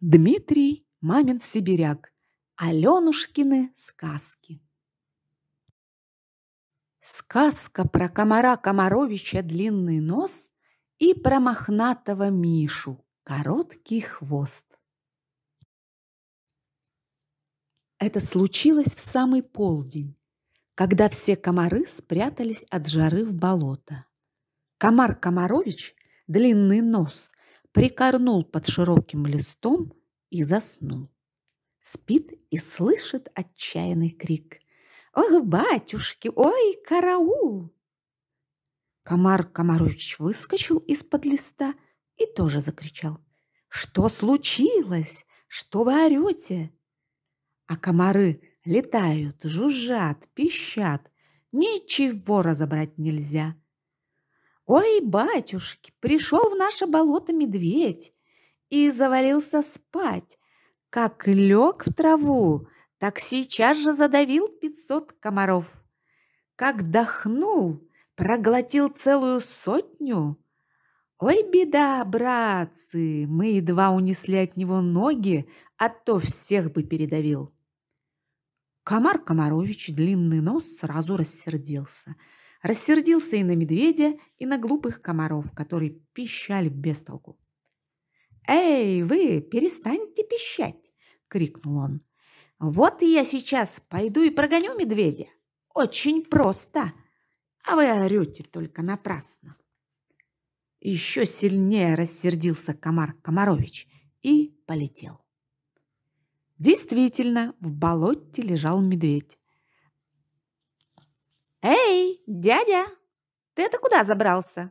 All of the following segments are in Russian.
Дмитрий Мамин Сибиряк. Аленушкины сказки. Сказка про комара Комаровича длинный нос и про мохнатого Мишу короткий хвост. Это случилось в самый полдень, когда все комары спрятались от жары в болото. Комар Комарович, длинный нос, прикорнул под широким листом и заснул. Спит и слышит отчаянный крик. «Ох, батюшки, ой, караул!» Комар Комарович выскочил из-под листа и тоже закричал. «Что случилось? Что вы орете?» А комары летают, жужжат, пищат. Ничего разобрать нельзя. Ой, батюшки, пришел в наше болото медведь и завалился спать. Как лег в траву, так сейчас же задавил пятьсот комаров. Как дохнул, проглотил целую сотню. Ой, беда, братцы, мы едва унесли от него ноги, а то всех бы передавил. Комар Комарович, длинный нос, сразу рассердился. Рассердился и на медведя, и на глупых комаров, которые пищали без толку. «Эй, вы, перестаньте пищать!» – крикнул он. «Вот я сейчас пойду и прогоню медведя. Очень просто. А вы орете только напрасно». Еще сильнее рассердился комар Комарович и полетел. Действительно, в болоте лежал медведь. «Эй, дядя, ты это куда забрался?»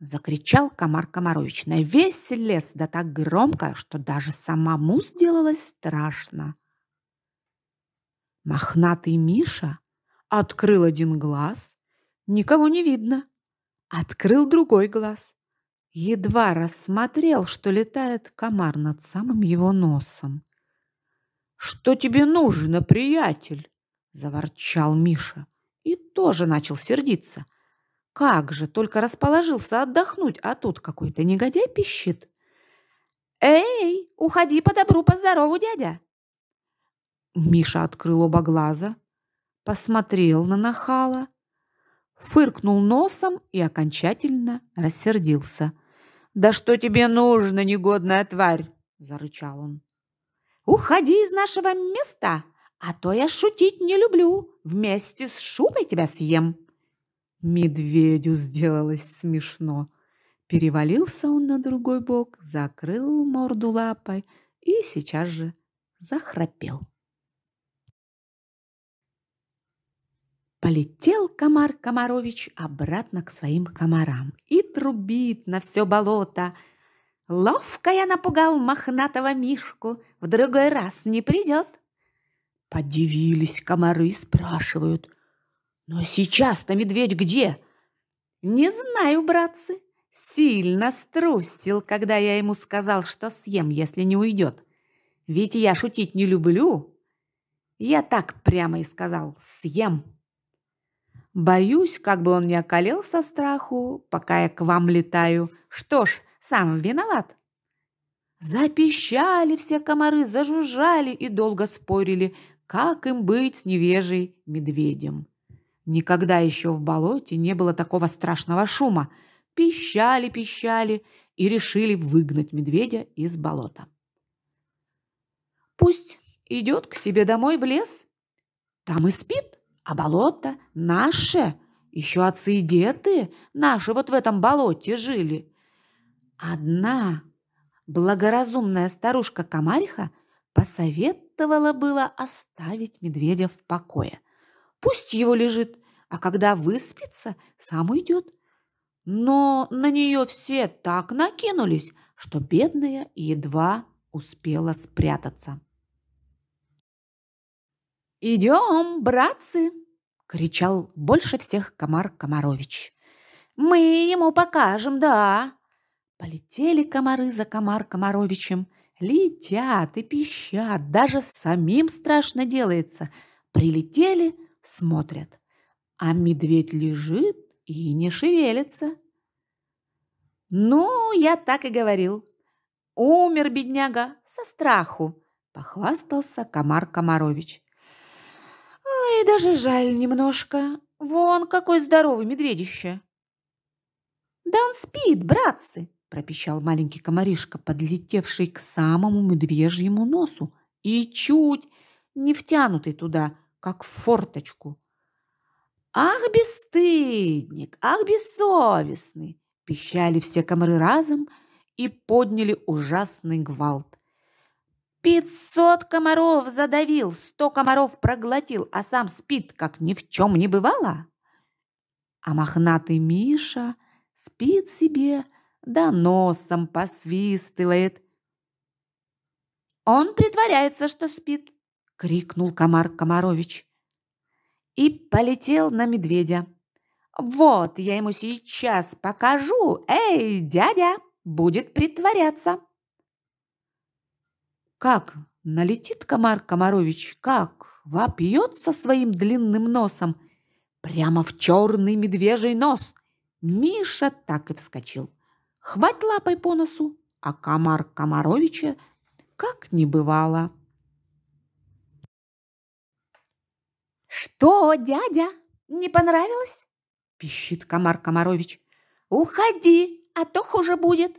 Закричал комар Комарович на весь лес, да так громко, что даже самому сделалось страшно. Мохнатый Миша открыл один глаз, никого не видно. Открыл другой глаз. Едва рассмотрел, что летает комар над самым его носом. Что тебе нужно, приятель? заворчал Миша и тоже начал сердиться. Как же, только расположился отдохнуть, а тут какой-то негодяй пищит. Эй, уходи по добру, по здорову, дядя. Миша открыл оба глаза, посмотрел на нахала, фыркнул носом и окончательно рассердился. «Да что тебе нужно, негодная тварь!» – зарычал он. Уходи из нашего места, а то я шутить не люблю. Вместе с шубой тебя съем». Медведю сделалось смешно. Перевалился он на другой бок, закрыл морду лапой и сейчас же захрапел. Полетел комар Комарович обратно к своим комарам и трубит на все болото – Ловко я напугал мохнатого мишку, в другой раз не придет. Подивились комары, спрашивают. Но «Ну а сейчас-то медведь где? Не знаю, братцы. Сильно струсил, когда я ему сказал, что съем, если не уйдет. Ведь я шутить не люблю. Я так прямо и сказал, съем. Боюсь, как бы он не околел со страху, пока я к вам летаю. Что ж, сам виноват. Запищали все комары, зажужжали и долго спорили, как им быть с невежей медведем. Никогда еще в болоте не было такого страшного шума. Пищали, пищали и решили выгнать медведя из болота. Пусть идет к себе домой в лес. Там и спит, а болото наше. Еще отцы и деды наши вот в этом болоте жили. Одна благоразумная старушка-комариха посоветовала было оставить медведя в покое. Пусть его лежит, а когда выспится, сам уйдет. Но на нее все так накинулись, что бедная едва успела спрятаться. «Идем, братцы!» – кричал больше всех комар Комарович. «Мы ему покажем, да!» Полетели комары за комар Комаровичем. Летят и пищат, даже самим страшно делается. Прилетели, смотрят. А медведь лежит и не шевелится. «Ну, я так и говорил. Умер, бедняга, со страху», – похвастался Комар Комарович. «Ай, даже жаль немножко. Вон, какой здоровый медведище!» «Да он спит, братцы!» пропищал маленький комаришка, подлетевший к самому медвежьему носу и чуть не втянутый туда, как в форточку. «Ах, бесстыдник! Ах, бессовестный!» пищали все комары разом и подняли ужасный гвалт. «Пятьсот комаров задавил, сто комаров проглотил, а сам спит, как ни в чем не бывало!» А мохнатый Миша спит себе, да носом посвистывает. «Он притворяется, что спит!» — крикнул комар Комарович. И полетел на медведя. «Вот, я ему сейчас покажу! Эй, дядя, будет притворяться!» Как налетит комар Комарович, как вопьет со своим длинным носом прямо в черный медвежий нос. Миша так и вскочил хвать лапой по носу, а комар Комаровича как не бывало. «Что, дядя, не понравилось?» – пищит комар Комарович. «Уходи, а то хуже будет.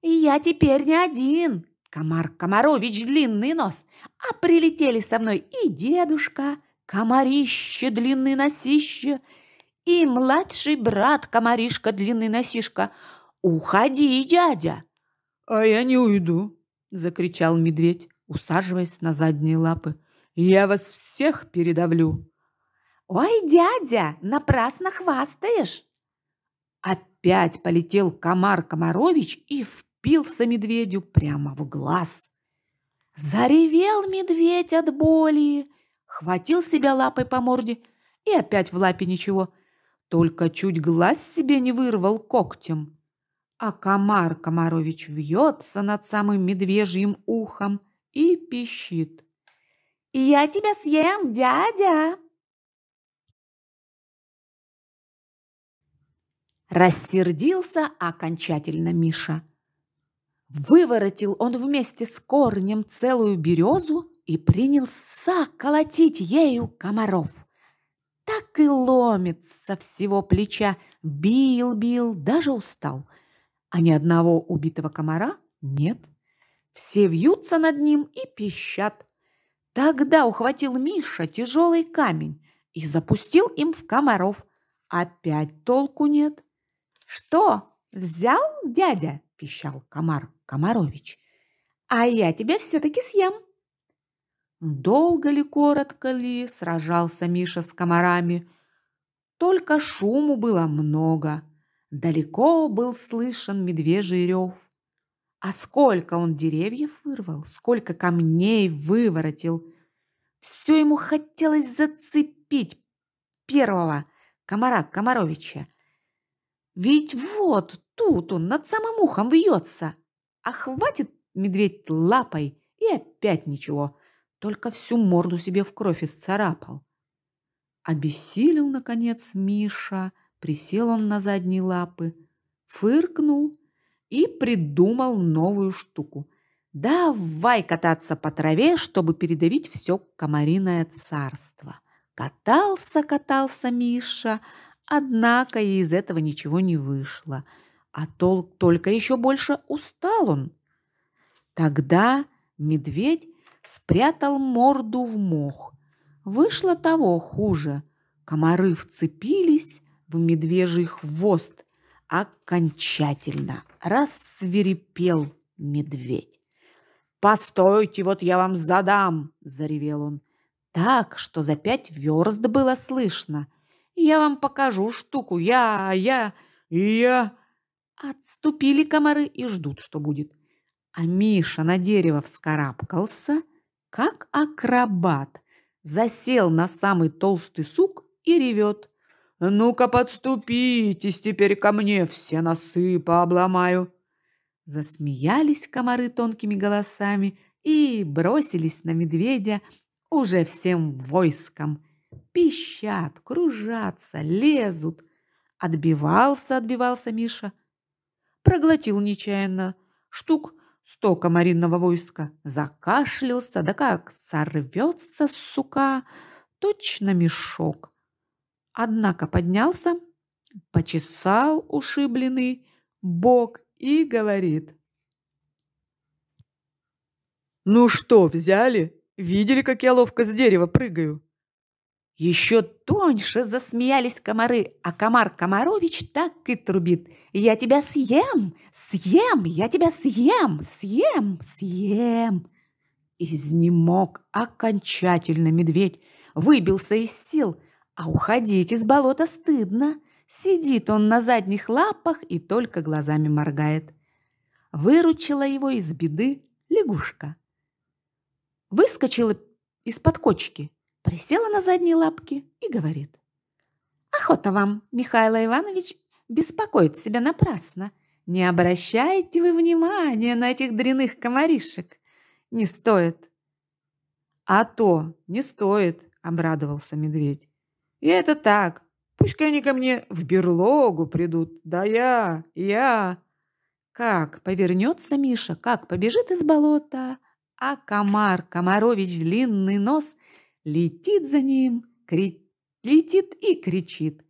И я теперь не один, комар Комарович длинный нос, а прилетели со мной и дедушка, комарище длинный носище, и младший брат комаришка длинный носишка – «Уходи, дядя!» «А я не уйду!» – закричал медведь, усаживаясь на задние лапы. «Я вас всех передавлю!» «Ой, дядя, напрасно хвастаешь!» Опять полетел комар Комарович и впился медведю прямо в глаз. Заревел медведь от боли, хватил себя лапой по морде и опять в лапе ничего, только чуть глаз себе не вырвал когтем а комар Комарович вьется над самым медвежьим ухом и пищит. «Я тебя съем, дядя!» Рассердился окончательно Миша. Выворотил он вместе с корнем целую березу и принялся колотить ею комаров. Так и ломит со всего плеча, бил-бил, даже устал – а ни одного убитого комара нет. Все вьются над ним и пищат. Тогда ухватил Миша тяжелый камень и запустил им в комаров. Опять толку нет. «Что, взял дядя?» – пищал комар Комарович. «А я тебя все-таки съем!» Долго ли, коротко ли сражался Миша с комарами. Только шуму было много – Далеко был слышен медвежий рев. А сколько он деревьев вырвал, сколько камней выворотил. Все ему хотелось зацепить первого комара Комаровича. Ведь вот тут он над самым ухом вьется. А хватит медведь лапой, и опять ничего. Только всю морду себе в кровь исцарапал. Обессилел, наконец, Миша, Присел он на задние лапы, фыркнул и придумал новую штуку. Давай кататься по траве, чтобы передавить все комариное царство. Катался, катался Миша, однако и из этого ничего не вышло. А толк только еще больше устал он. Тогда медведь спрятал морду в мох. Вышло того хуже. Комары вцепились в медвежий хвост. Окончательно рассверепел медведь. «Постойте, вот я вам задам!» – заревел он. Так, что за пять верст было слышно. «Я вам покажу штуку! Я, я, я!» Отступили комары и ждут, что будет. А Миша на дерево вскарабкался, как акробат, засел на самый толстый сук и ревет. «Ну-ка, подступитесь теперь ко мне, все носы пообломаю!» Засмеялись комары тонкими голосами и бросились на медведя уже всем войском. Пищат, кружатся, лезут. Отбивался, отбивался Миша. Проглотил нечаянно штук сто комаринного войска. Закашлялся, да как сорвется, сука, точно мешок. Однако поднялся, почесал ушибленный бок и говорит. «Ну что, взяли? Видели, как я ловко с дерева прыгаю?» Еще тоньше засмеялись комары, а комар Комарович так и трубит. «Я тебя съем! Съем! Я тебя съем! Съем! Съем!» Изнемог окончательно медведь, выбился из сил – а уходить из болота стыдно. Сидит он на задних лапах и только глазами моргает. Выручила его из беды лягушка. Выскочила из-под кочки, присела на задние лапки и говорит. «Охота вам, Михаил Иванович, беспокоить себя напрасно. Не обращайте вы внимания на этих дряных комаришек. Не стоит». «А то не стоит», — обрадовался медведь. И это так. пусть они ко мне в берлогу придут. Да я, я. Как повернется Миша, как побежит из болота, а комар, комарович длинный нос, летит за ним, кри... летит и кричит.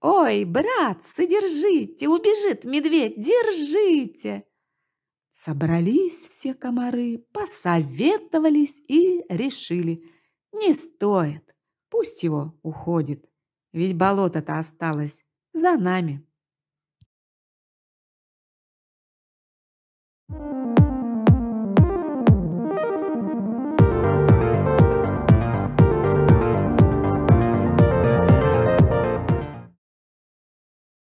«Ой, братцы, держите! Убежит медведь, держите!» Собрались все комары, посоветовались и решили. Не стоит. Пусть его уходит, ведь болото-то осталось за нами. Thank you.